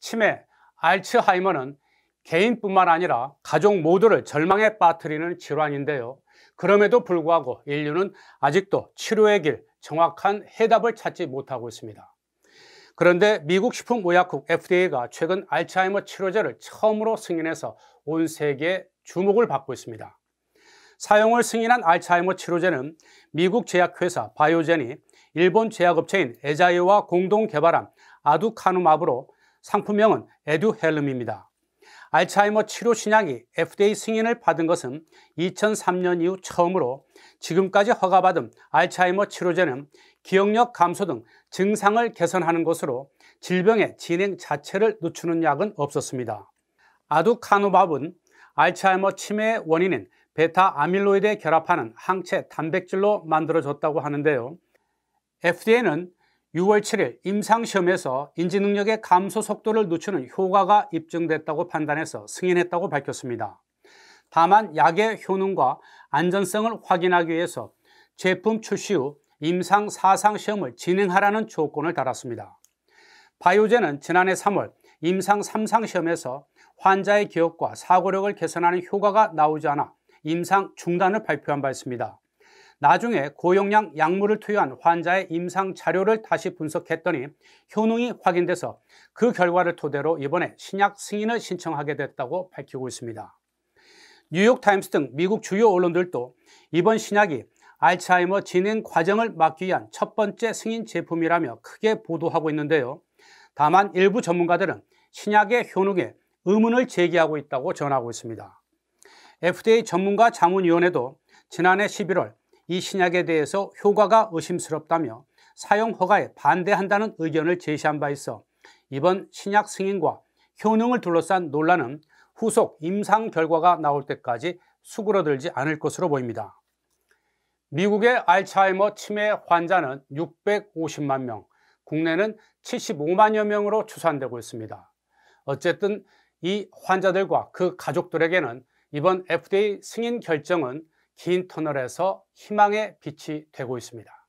치매, 알츠하이머는 개인뿐만 아니라 가족 모두를 절망에 빠뜨리는 질환인데요. 그럼에도 불구하고 인류는 아직도 치료의 길, 정확한 해답을 찾지 못하고 있습니다. 그런데 미국 식품의약국 FDA가 최근 알츠하이머 치료제를 처음으로 승인해서 온 세계에 주목을 받고 있습니다. 사용을 승인한 알츠하이머 치료제는 미국 제약회사 바이오젠이 일본 제약업체인 에자이와 공동 개발한 아두카누마브로 상품명은 에듀헬름입니다. 알츠하이머 치료 신약이 FDA 승인을 받은 것은 2003년 이후 처음으로 지금까지 허가받은 알츠하이머 치료제는 기억력 감소 등 증상을 개선하는 것으로 질병의 진행 자체를 늦추는 약은 없었습니다. 아두카누밥은 알츠하이머 치매의 원인인 베타 아밀로이드에 결합하는 항체 단백질로 만들어졌다고 하는데요. FDA는 6월 7일 임상시험에서 인지능력의 감소 속도를 늦추는 효과가 입증됐다고 판단해서 승인했다고 밝혔습니다. 다만 약의 효능과 안전성을 확인하기 위해서 제품 출시 후 임상 사상 시험을 진행하라는 조건을 달았습니다. 바이오제는 지난해 3월 임상 3상 시험에서 환자의 기억과 사고력을 개선하는 효과가 나오지 않아 임상 중단을 발표한 바 있습니다. 나중에 고용량 약물을 투여한 환자의 임상 자료를 다시 분석했더니 효능이 확인돼서 그 결과를 토대로 이번에 신약 승인을 신청하게 됐다고 밝히고 있습니다. 뉴욕타임스 등 미국 주요 언론들도 이번 신약이 알츠하이머 진행 과정을 막기 위한 첫 번째 승인 제품이라며 크게 보도하고 있는데요. 다만 일부 전문가들은 신약의 효능에 의문을 제기하고 있다고 전하고 있습니다. FDA 전문가 자문위원회도 지난해 11월 이 신약에 대해서 효과가 의심스럽다며 사용 허가에 반대한다는 의견을 제시한 바 있어 이번 신약 승인과 효능을 둘러싼 논란은 후속 임상 결과가 나올 때까지 수그러들지 않을 것으로 보입니다. 미국의 알츠하이머 치매 환자는 650만 명, 국내는 75만여 명으로 추산되고 있습니다. 어쨌든 이 환자들과 그 가족들에게는 이번 FDA 승인 결정은 긴 터널에서 희망의 빛이 되고 있습니다.